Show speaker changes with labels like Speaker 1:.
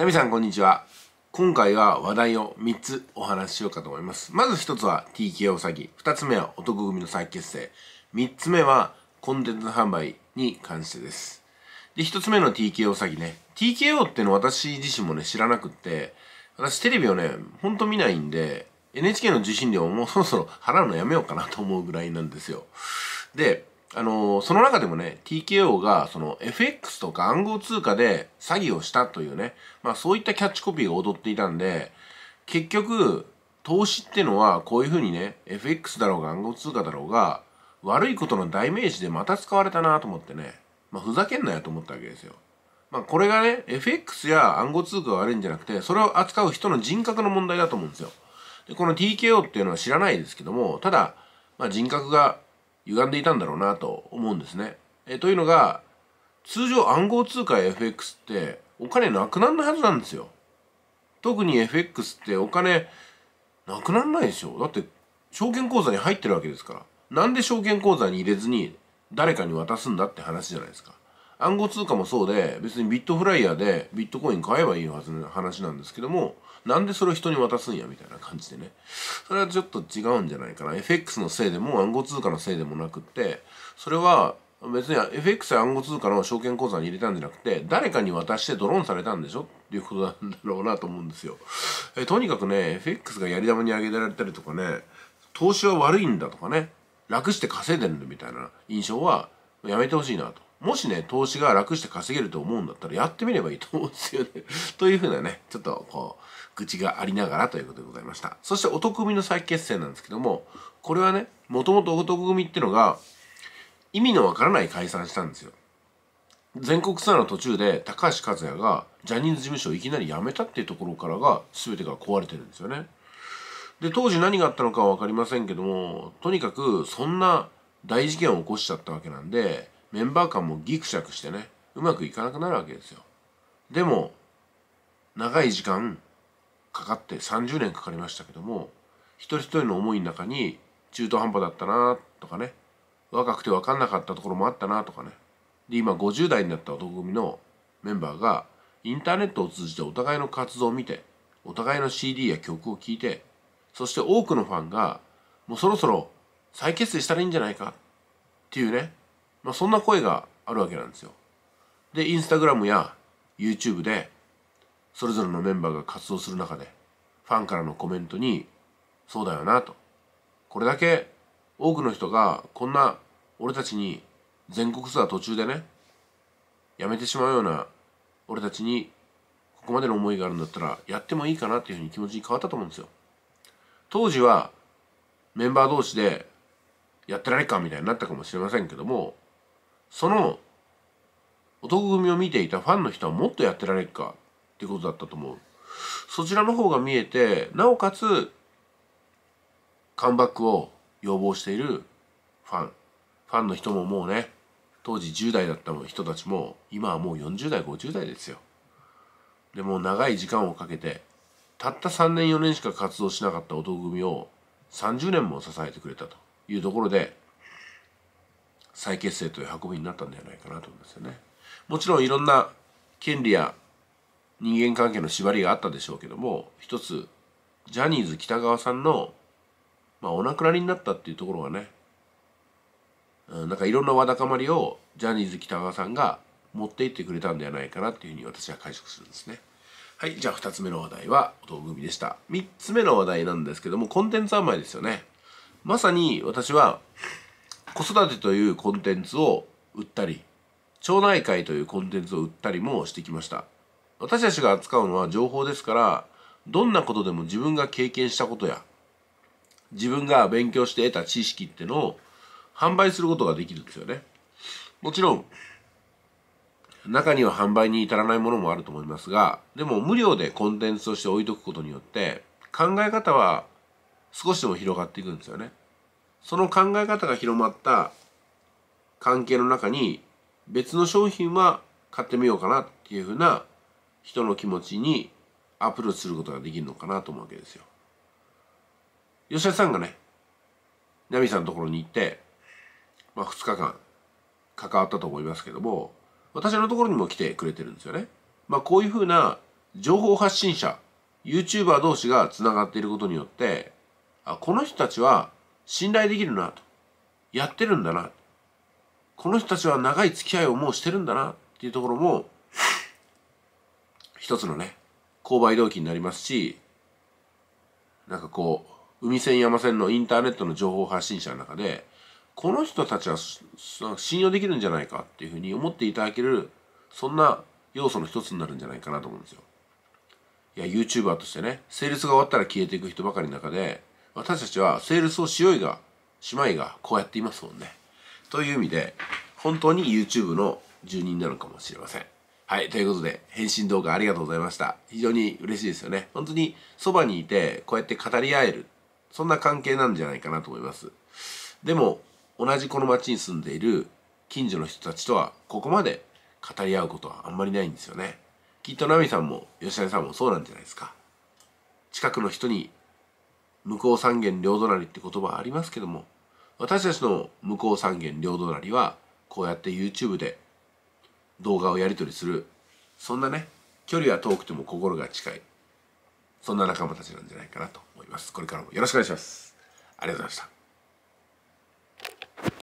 Speaker 1: ナミさんこんにちは。今回は話題を3つお話ししようかと思います。まず1つは TKO 詐欺、2つ目は男組の再結成、3つ目はコンテンツ販売に関してです。で、1つ目の TKO 詐欺ね。TKO っての私自身もね、知らなくって、私テレビをね、ほんと見ないんで、NHK の受信料ももうそろそろ払うのやめようかなと思うぐらいなんですよ。で、あのー、その中でもね、TKO が、その FX とか暗号通貨で詐欺をしたというね、まあそういったキャッチコピーが踊っていたんで、結局、投資ってのはこういうふうにね、FX だろうが暗号通貨だろうが、悪いことの代名詞でまた使われたなと思ってね、まあふざけんなよと思ったわけですよ。まあこれがね、FX や暗号通貨が悪いんじゃなくて、それを扱う人の人格の問題だと思うんですよ。で、この TKO っていうのは知らないですけども、ただ、まあ人格が歪んでいたんだろうなと思うんですね。えというのが通常暗号通貨 FX ってお金なくならないはずなんですよ。特に FX ってお金なくならないでしょ。だって証券口座に入ってるわけですから。なんで証券口座に入れずに誰かに渡すんだって話じゃないですか。暗号通貨もそうで別にビットフライヤーでビットコイン買えばいいはずの話なんですけどもなんでそれを人に渡すんやみたいな感じでねそれはちょっと違うんじゃないかな FX のせいでも暗号通貨のせいでもなくってそれは別に FX や暗号通貨の証券口座に入れたんじゃなくて誰かに渡してドローンされたんでしょっていうことなんだろうなと思うんですよえとにかくね FX がやり玉に上げられたりとかね投資は悪いんだとかね楽して稼いでるんだみたいな印象はやめてほしいなともしね、投資が楽して稼げると思うんだったらやってみればいいと思うんですよね というふうなね、ちょっとこう、愚痴がありながらということでございました。そしてお組の再結成なんですけども、これはね、もともとお組ってのが、意味のわからない解散したんですよ。全国ツアーの途中で高橋和也がジャニーズ事務所をいきなり辞めたっていうところからが全てが壊れてるんですよね。で、当時何があったのかはわかりませんけども、とにかくそんな大事件を起こしちゃったわけなんで、メンバー間もギクシャクしてねうまくいかなくなるわけですよでも長い時間かかって30年かかりましたけども一人一人の思いの中に中途半端だったなとかね若くて分かんなかったところもあったなとかねで今50代になった男組のメンバーがインターネットを通じてお互いの活動を見てお互いの CD や曲を聴いてそして多くのファンがもうそろそろ再結成したらいいんじゃないかっていうねまあ、そんな声があるわけなんですよ。でインスタグラムや YouTube でそれぞれのメンバーが活動する中でファンからのコメントに「そうだよな」と「これだけ多くの人がこんな俺たちに全国ツアー途中でねやめてしまうような俺たちにここまでの思いがあるんだったらやってもいいかなっていうふうに気持ちに変わったと思うんですよ。当時はメンバー同士でやってないかみたいになったかもしれませんけどもその男組を見ていたファンの人はもっとやってられっかってことだったと思うそちらの方が見えてなおかつカムバックを要望しているファンファンの人ももうね当時10代だった人たちも今はもう40代50代ですよでも長い時間をかけてたった3年4年しか活動しなかった男組を30年も支えてくれたというところで再結成という運びになったんじゃないかなと思んですよね。もちろんいろんな権利や人間関係の縛りがあったでしょうけども一つジャニーズ北川さんの、まあ、お亡くなりになったっていうところがね、うん、なんかいろんなわだかまりをジャニーズ北川さんが持っていってくれたんではないかなっていうふうに私は解釈するんですね。はい、じゃあ2つ目の話題はお道具組でした。3つ目の話題なんですけどもコンテンツまいですよね。まさに私は子育てというコンテンツを売ったり町内会というコンテンツを売ったりもしてきました私たちが扱うのは情報ですからどんなことでも自分が経験したことや自分が勉強して得た知識ってのを販売することができるんですよねもちろん中には販売に至らないものもあると思いますがでも無料でコンテンツとして置いとくことによって考え方は少しでも広がっていくんですよねその考え方が広まった関係の中に別の商品は買ってみようかなっていうふうな人の気持ちにアプローチすることができるのかなと思うわけですよ。吉田さんがね、ナミさんのところに行って、まあ2日間関わったと思いますけども、私のところにも来てくれてるんですよね。まあこういうふうな情報発信者、YouTuber 同士がつながっていることによって、あこの人たちは信頼できるなと。やってるんだな。この人たちは長い付き合いをもうしてるんだなっていうところも、一つのね、購買動機になりますし、なんかこう、海線山線のインターネットの情報発信者の中で、この人たちは信用できるんじゃないかっていうふうに思っていただける、そんな要素の一つになるんじゃないかなと思うんですよ。いや、YouTuber としてね、成立が終わったら消えていく人ばかりの中で、私たちはセールスをしよいがしまいがこうやっていますもんね。という意味で本当に YouTube の住人なのかもしれません。はい。ということで、返信動画ありがとうございました。非常に嬉しいですよね。本当にそばにいて、こうやって語り合える。そんな関係なんじゃないかなと思います。でも、同じこの町に住んでいる近所の人たちとは、ここまで語り合うことはあんまりないんですよね。きっとナミさんも吉谷さんもそうなんじゃないですか。近くの人に向こう三元両隣って言葉ありますけども私たちの向こう三元両隣はこうやって YouTube で動画をやり取りするそんなね距離は遠くても心が近いそんな仲間たちなんじゃないかなと思いますこれからもよろしくお願いしますありがとうございました